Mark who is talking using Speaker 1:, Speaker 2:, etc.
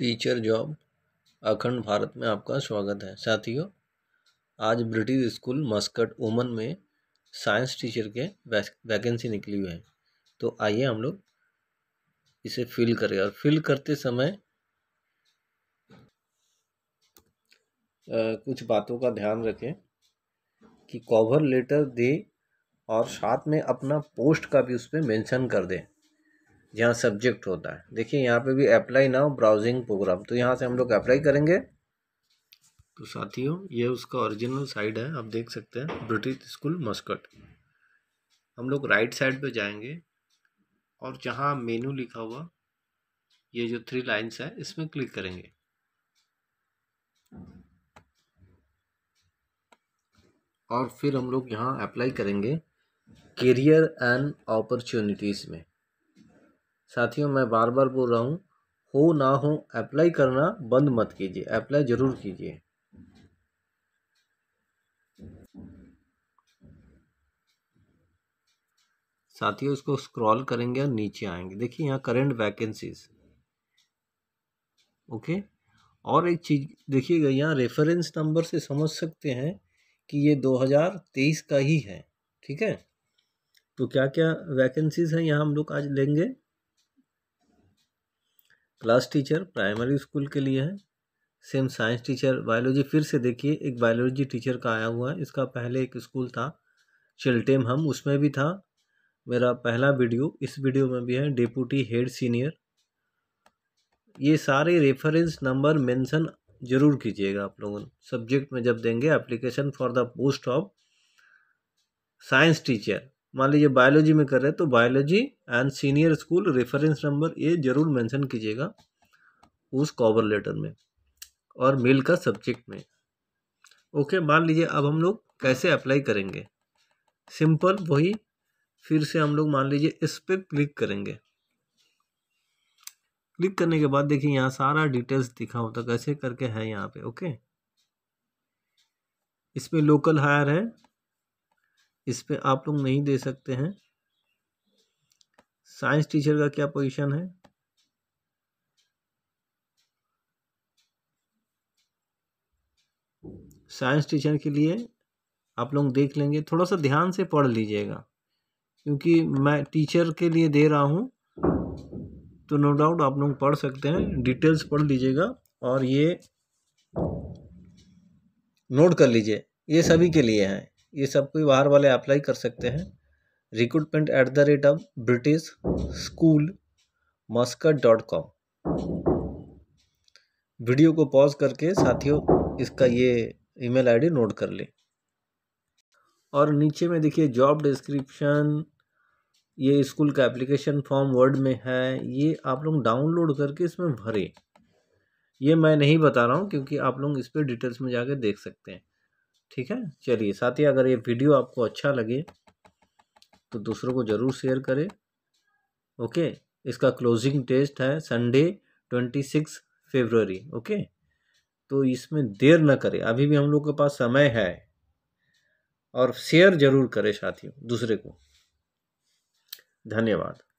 Speaker 1: teacher job अखंड भारत में आपका स्वागत है साथियों आज ब्रिटिश स्कूल मस्कट ओमन में साइंस टीचर के वैकेंसी निकली हुई है तो आइए हम लोग इसे फिल करें और फिल करते समय आ, कुछ बातों का ध्यान रखें कि कवर लेटर दे और साथ में अपना पोस्ट का भी उस पर मैंशन कर दें जहाँ सब्जेक्ट होता है देखिए यहाँ पे भी अप्लाई नाउ ब्राउजिंग प्रोग्राम तो यहाँ से हम लोग अप्लाई करेंगे तो साथियों ये उसका ओरिजिनल साइड है आप देख सकते हैं ब्रिटिश स्कूल मस्कट हम लोग राइट साइड पे जाएंगे और जहाँ मेनू लिखा हुआ ये जो थ्री लाइंस है इसमें क्लिक करेंगे और फिर हम लोग यहाँ अप्लाई करेंगे करियर एंड अपॉर्चुनिटीज़ में साथियों मैं बार बार बोल रहा हूँ हो ना हो अप्लाई करना बंद मत कीजिए अप्लाई ज़रूर कीजिए साथियों इसको स्क्रॉल करेंगे और नीचे आएंगे देखिए यहाँ करेंट वैकेंसीज ओके और एक चीज़ देखिएगा यहाँ रेफरेंस नंबर से समझ सकते हैं कि ये 2023 का ही है ठीक है तो क्या क्या वैकेंसीज हैं यहाँ हम लोग आज लेंगे क्लास टीचर प्राइमरी स्कूल के लिए है सेम साइंस टीचर बायोलॉजी फिर से देखिए एक बायोलॉजी टीचर का आया हुआ है इसका पहले एक स्कूल था चिल्टेम हम उसमें भी था मेरा पहला वीडियो इस वीडियो में भी है डिप्यूटी हेड सीनियर ये सारे रेफरेंस नंबर मेंशन जरूर कीजिएगा आप लोगों सब्जेक्ट में जब देंगे application for the post of science teacher मान लीजिए बायोलॉजी में कर रहे हैं तो biology and senior school reference number ये जरूर मेंशन कीजिएगा उस कवर लेटर में और मेल का सब्जेक्ट में ओके मान लीजिए अब हम लोग कैसे अप्लाई करेंगे सिंपल वही फिर से हम लोग मान लीजिए इस पर क्लिक करेंगे क्लिक करने के बाद देखिए यहाँ सारा डिटेल्स दिखा होता कैसे करके है यहाँ पे ओके इसमें लोकल हायर है इस पर आप लोग नहीं दे सकते हैं साइंस टीचर का क्या पोजीशन है साइंस टीचर के लिए आप लोग देख लेंगे थोड़ा सा ध्यान से पढ़ लीजिएगा क्योंकि मैं टीचर के लिए दे रहा हूँ तो नो डाउट आप लोग पढ़ सकते हैं डिटेल्स पढ़ लीजिएगा और ये नोट कर लीजिए ये सभी के लिए है ये सब कोई बाहर वाले अप्लाई कर सकते हैं recruitment at the rate of British school Muscat dot com video को पॉज करके साथियों इसका ये ईमेल आईडी नोट कर लें और नीचे में देखिए जॉब डिस्क्रिप्शन ये स्कूल का एप्लीकेशन फॉर्म वर्ड में है ये आप लोग डाउनलोड करके इसमें भरें ये मैं नहीं बता रहा हूँ क्योंकि आप लोग इस पर डिटेल्स में जाके देख सकते हैं ठीक है चलिए साथ ही अगर ये वीडियो आपको अच्छा लगे तो दूसरों को ज़रूर शेयर करें ओके इसका क्लोजिंग टेस्ट है Sunday twenty six February okay तो इसमें देर ना करें अभी भी हम लोग के पास समय है और शेयर ज़रूर करें साथियों दूसरे को धन्यवाद